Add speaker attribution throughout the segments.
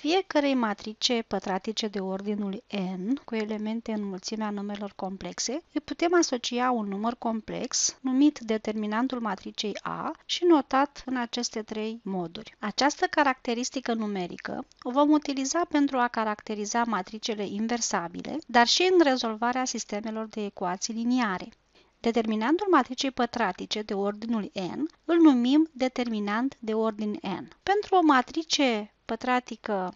Speaker 1: fiecarei matrice pătratice de ordinul n, cu elemente în mulțimea numerelor complexe, îi putem asocia un număr complex numit determinantul matricei A și notat în aceste trei moduri. Această caracteristică numerică o vom utiliza pentru a caracteriza matricele inversabile, dar și în rezolvarea sistemelor de ecuații liniare. Determinantul matricei pătratice de ordinul n îl numim determinant de ordin n. Pentru o matrice pătratică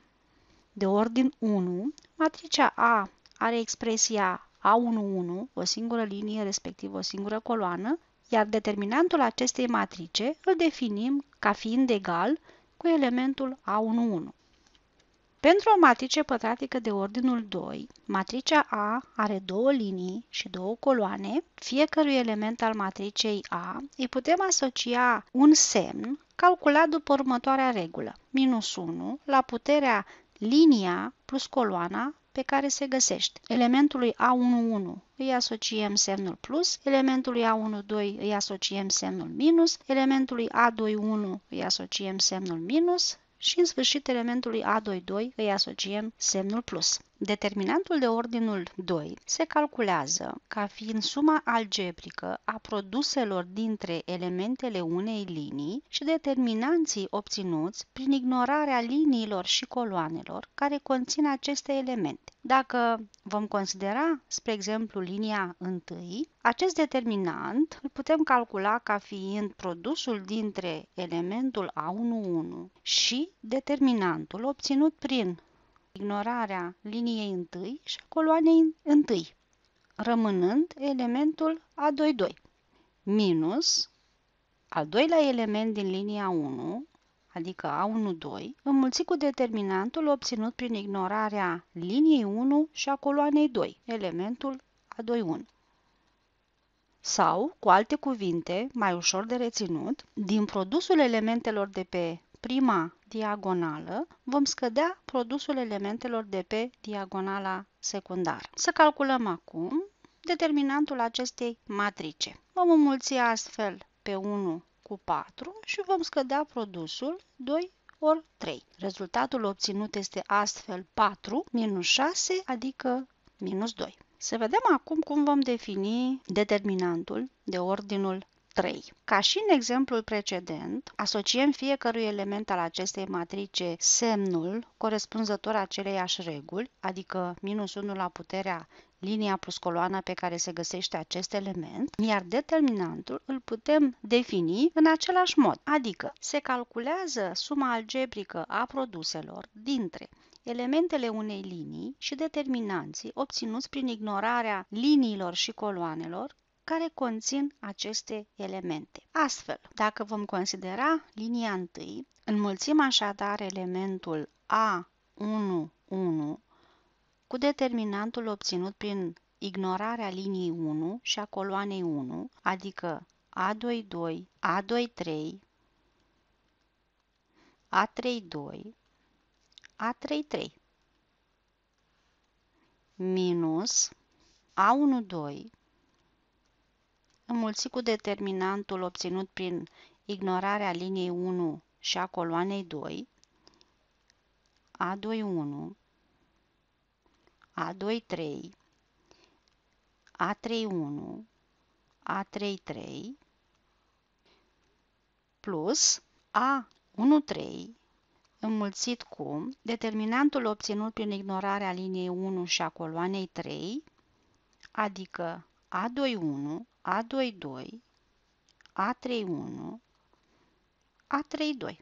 Speaker 1: de ordin 1, matricea A are expresia A11, o singură linie, respectiv o singură coloană, iar determinantul acestei matrice îl definim ca fiind egal cu elementul A11. Pentru o matrice pătratică de ordinul 2, matricea A are două linii și două coloane. Fiecărui element al matricei A îi putem asocia un semn calculat după următoarea regulă. Minus 1 la puterea linia plus coloana pe care se găsește. Elementului A11 îi asociem semnul plus, elementului A12 îi asociem semnul minus, elementului A21 îi asociem semnul minus, și în sfârșit elementului A22 îi asociem semnul plus. Determinantul de ordinul 2 se calculează ca fiind suma algebrică a produselor dintre elementele unei linii și determinanții obținuți prin ignorarea liniilor și coloanelor care conțin aceste elemente. Dacă vom considera, spre exemplu, linia 1, acest determinant îl putem calcula ca fiind produsul dintre elementul A11 și determinantul obținut prin ignorarea liniei întâi și a coloanei întâi, rămânând elementul a 2 2 minus al doilea element din linia 1, adică A12, înmulțit cu determinantul obținut prin ignorarea liniei 1 și a coloanei 2, elementul A21. Sau, cu alte cuvinte, mai ușor de reținut, din produsul elementelor de pe prima diagonală, vom scădea produsul elementelor de pe diagonala secundară. Să calculăm acum determinantul acestei matrice. Vom înmulți astfel pe 1 cu 4 și vom scădea produsul 2 ori 3. Rezultatul obținut este astfel 4 minus 6, adică minus 2. Să vedem acum cum vom defini determinantul de ordinul 3. Ca și în exemplul precedent, asociem fiecărui element al acestei matrice semnul corespunzător aceleiași reguli, adică minus 1 la puterea linia plus coloana pe care se găsește acest element, iar determinantul îl putem defini în același mod, adică se calculează suma algebrică a produselor dintre elementele unei linii și determinanții obținuți prin ignorarea liniilor și coloanelor care conțin aceste elemente. Astfel, dacă vom considera linia 1, înmulțim așadar elementul A11 cu determinantul obținut prin ignorarea liniei 1 și a coloanei 1, adică A22, A23, A32, A33 minus A12 înmulțit cu determinantul obținut prin ignorarea liniei 1 și a coloanei 2, A21, A23, A31, A33 plus A13 înmulțit cu determinantul obținut prin ignorarea liniei 1 și a coloanei 3, adică a21, A22, A31, A32.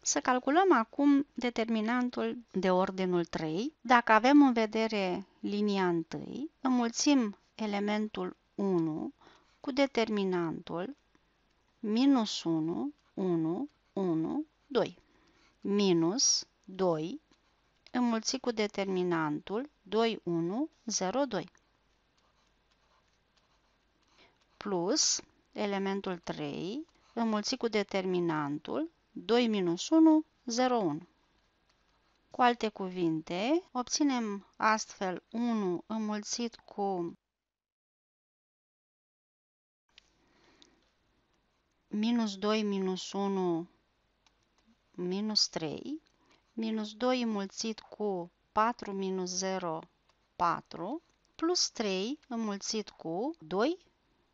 Speaker 1: Să calculăm acum determinantul de ordinul 3. Dacă avem în vedere linia 1, înmulțim elementul 1 cu determinantul minus 1, 1, 1, 2, minus 2, înmulți cu determinantul 2, 1, 0, 2 plus elementul 3 înmulți cu determinantul 2 minus 1, 0, 1. Cu alte cuvinte, obținem astfel 1 înmulțit cu minus 2 minus 1 minus 3 minus 2 înmulțit cu 4 minus 0, 4, plus 3 înmulțit cu 2,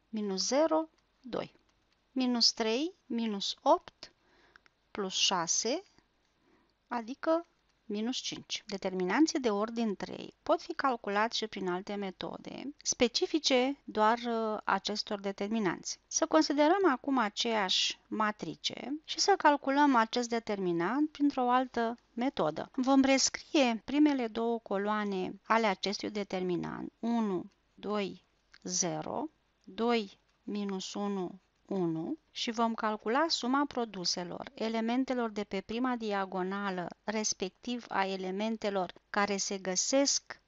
Speaker 1: minus 0, 2. Minus 3, minus 8, plus 6, adică Minus 5. Determinanții de ordin 3 pot fi calculați și prin alte metode, specifice doar uh, acestor determinanți. Să considerăm acum aceeași matrice și să calculăm acest determinant printr-o altă metodă. Vom rescrie primele două coloane ale acestui determinant, 1, 2, 0, 2, minus 1, 1 și vom calcula suma produselor, elementelor de pe prima diagonală, respectiv a elementelor care se găsesc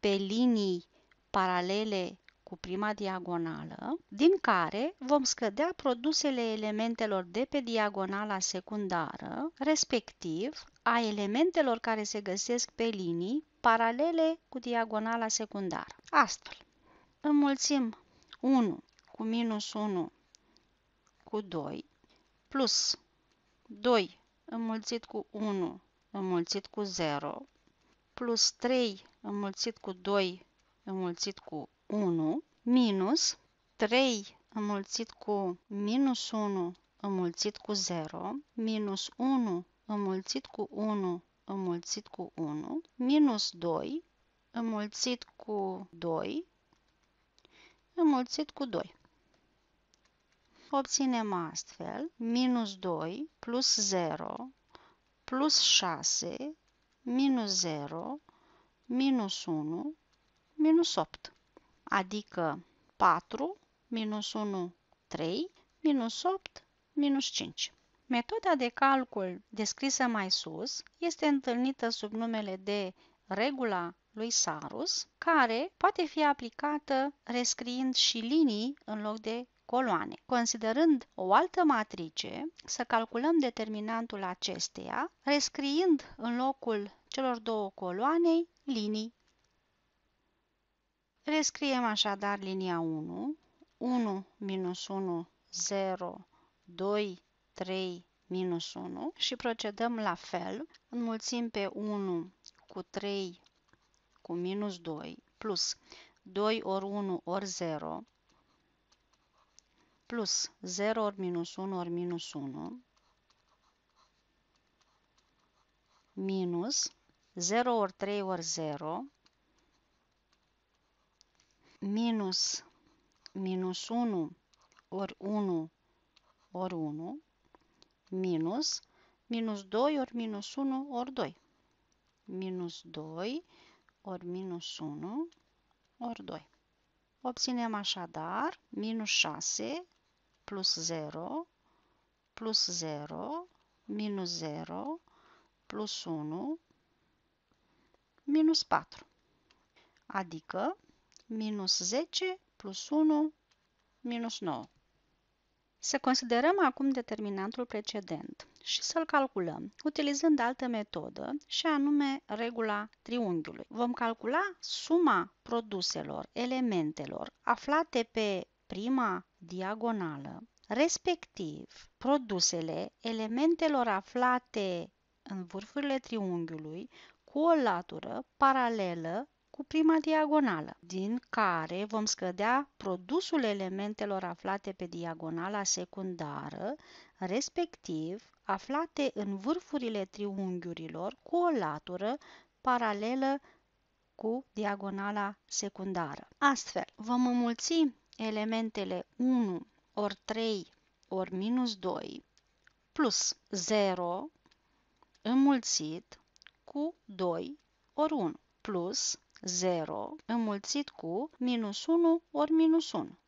Speaker 1: pe linii paralele cu prima diagonală, din care vom scădea produsele elementelor de pe diagonala secundară, respectiv a elementelor care se găsesc pe linii paralele cu diagonala secundară. Astfel, înmulțim 1 cu minus 1 cu 2 plus 2 înmulțit cu 1 înmulțit cu 0 plus 3 înmulțit cu 2 înmulțit cu 1 minus 3 înmulțit cu minus 1 înmulțit cu 0 minus 1 înmulțit cu 1 înmulțit cu 1 minus 2 înmulțit cu 2 înmulțit cu 2. Obținem astfel minus 2 plus 0 plus 6 minus 0 minus 1 minus 8, adică 4 minus 1, 3, minus 8, minus 5. Metoda de calcul descrisă mai sus este întâlnită sub numele de regula lui Sarus, care poate fi aplicată rescriind și linii în loc de coloane. Considerând o altă matrice, să calculăm determinantul acesteia, rescriind în locul celor două coloane linii. Rescriem așadar linia 1, 1 minus 1, 0, 2, 3, minus 1 și procedăm la fel, înmulțim pe 1 cu 3 cu minus 2 plus 2 ori 1 ori 0 plus 0 ori minus 1 ori minus 1 minus 0 ori 3 ori 0 minus minus 1 ori 1 ori 1 minus minus 2 ori minus 1 ori 2 minus 2 ori minus 1 ori 2. Obținem așadar minus 6 plus 0, plus 0, minus 0, plus 1, minus 4, adică minus 10 plus 1 minus 9. Să considerăm acum determinantul precedent și să-l calculăm utilizând altă metodă și anume regula triunghiului. Vom calcula suma produselor elementelor aflate pe prima diagonală, respectiv produsele elementelor aflate în vârfurile triunghiului cu o latură paralelă cu prima diagonală, din care vom scădea produsul elementelor aflate pe diagonala secundară, respectiv aflate în vârfurile triunghiurilor cu o latură paralelă cu diagonala secundară. Astfel, vom înmulți elementele 1 ori 3 ori minus 2 plus 0 înmulțit cu 2 ori 1 plus 0 înmulțit cu minus 1 ori minus 1.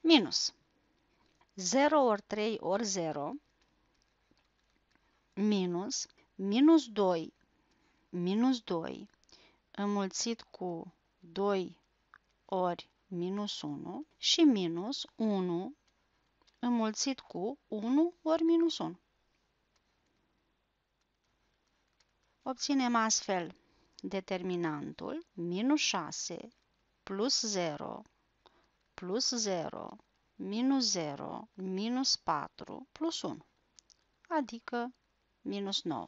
Speaker 1: Minus 0 ori 3 ori 0 minus minus 2 minus 2 înmulțit cu 2 ori minus 1 și minus 1 înmulțit cu 1 ori minus 1. Obținem astfel determinantul minus 6 plus 0 plus 0 minus 0 minus 4 plus 1, adică minus 9.